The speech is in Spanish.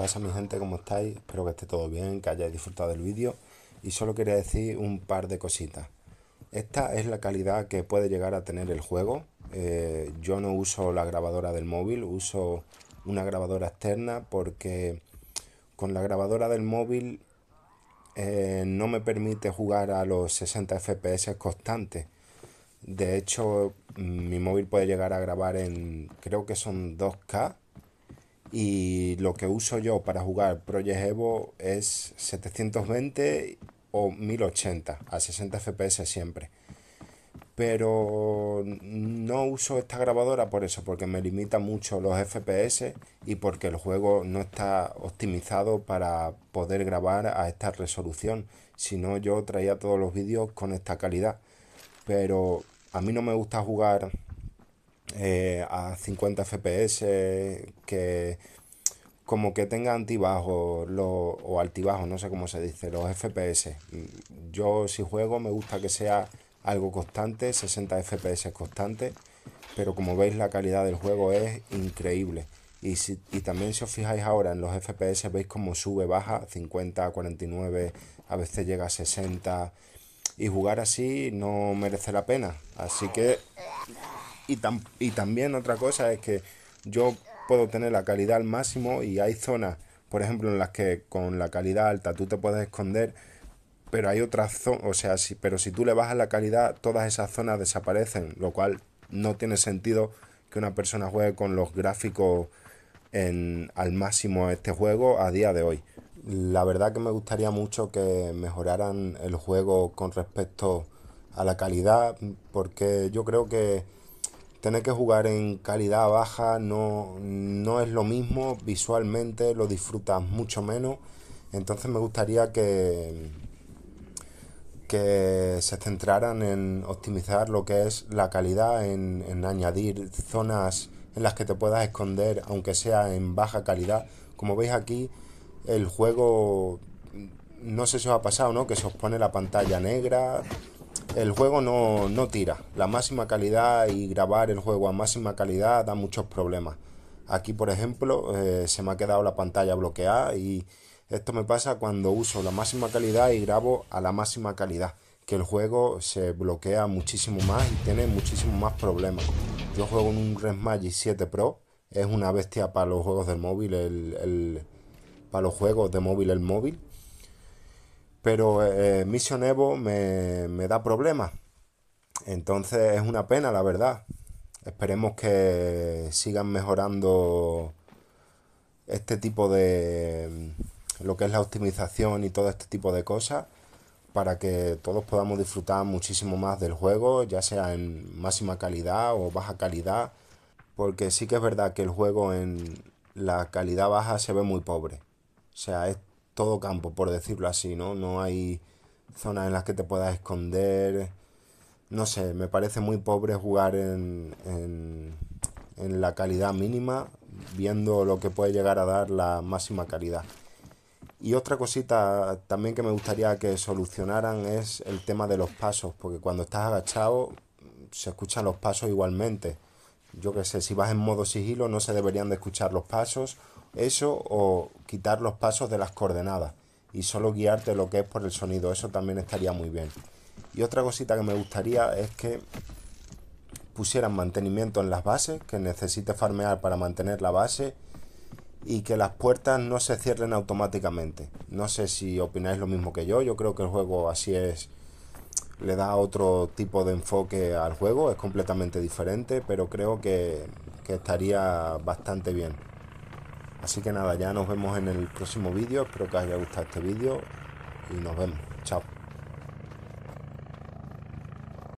pasa mi gente? ¿Cómo estáis? Espero que esté todo bien, que hayáis disfrutado del vídeo y solo quería decir un par de cositas. Esta es la calidad que puede llegar a tener el juego. Eh, yo no uso la grabadora del móvil, uso una grabadora externa porque con la grabadora del móvil eh, no me permite jugar a los 60 fps constantes. De hecho, mi móvil puede llegar a grabar en, creo que son 2K y lo que uso yo para jugar Project Evo es 720 o 1080 a 60 FPS siempre. Pero no uso esta grabadora por eso, porque me limita mucho los FPS y porque el juego no está optimizado para poder grabar a esta resolución. Si no, yo traía todos los vídeos con esta calidad. Pero a mí no me gusta jugar eh, a 50 FPS, que como que tenga lo o altibajo, no sé cómo se dice, los FPS. Yo si juego me gusta que sea algo constante, 60 FPS constante, pero como veis la calidad del juego es increíble. Y, si, y también si os fijáis ahora en los FPS veis como sube, baja, 50, 49, a veces llega a 60. Y jugar así no merece la pena. Así que y, también otra cosa es que yo puedo tener la calidad al máximo y hay zonas, por ejemplo, en las que con la calidad alta tú te puedes esconder, pero hay otras zonas, o sea, si, pero si tú le bajas la calidad, todas esas zonas desaparecen, lo cual no tiene sentido que una persona juegue con los gráficos en, al máximo a este juego a día de hoy. La verdad que me gustaría mucho que mejoraran el juego con respecto a la calidad, porque yo creo que tener que jugar en calidad baja no, es lo mismo, visualmente lo disfrutas mucho menos. Entonces me gustaría que, que se centraran en optimizar lo que es la calidad, en, en añadir zonas en las que te puedas esconder, aunque sea en baja calidad. Como veis aquí, el juego, no sé si os ha pasado, ¿no? Que se os pone la pantalla negra, el juego no, tira. La máxima calidad y grabar el juego a máxima calidad da muchos problemas. Aquí, por ejemplo, eh, se me ha quedado la pantalla bloqueada y esto me pasa cuando uso la máxima calidad y grabo a la máxima calidad, que el juego se bloquea muchísimo más y tiene muchísimo más problemas. Yo juego en un Red Magic 7 Pro, es una bestia para los juegos del móvil, el, para los juegos de móvil el móvil, pero eh, Mission Evo me, me da problemas. Entonces es una pena, la verdad. Esperemos que sigan mejorando este tipo de mm, lo que es la optimización y todo este tipo de cosas para que todos podamos disfrutar muchísimo más del juego, ya sea en máxima calidad o baja calidad, porque sí que es verdad que el juego en la calidad baja se ve muy pobre. O sea, es todo campo, por decirlo así, ¿no? No hay zonas en las que te puedas esconder. No sé, me parece muy pobre jugar en, en, en la calidad mínima, viendo lo que puede llegar a dar la máxima calidad. Y otra cosita también que me gustaría que solucionaran es el tema de los pasos, porque cuando estás agachado se escuchan los pasos igualmente yo qué sé, si vas en modo sigilo no se deberían de escuchar los pasos, eso o quitar los pasos de las coordenadas y solo guiarte lo que es por el sonido, eso también estaría muy bien. Y otra cosita que me gustaría es que pusieran mantenimiento en las bases, que necesite farmear para mantener la base y que las puertas no se cierren automáticamente. No sé si opináis lo mismo que yo, yo creo que el juego así es le da otro tipo de enfoque al juego, es completamente diferente, pero creo que, estaría bastante bien. Así que nada, ya nos vemos en el próximo vídeo, espero que os haya gustado este vídeo y nos vemos, chao.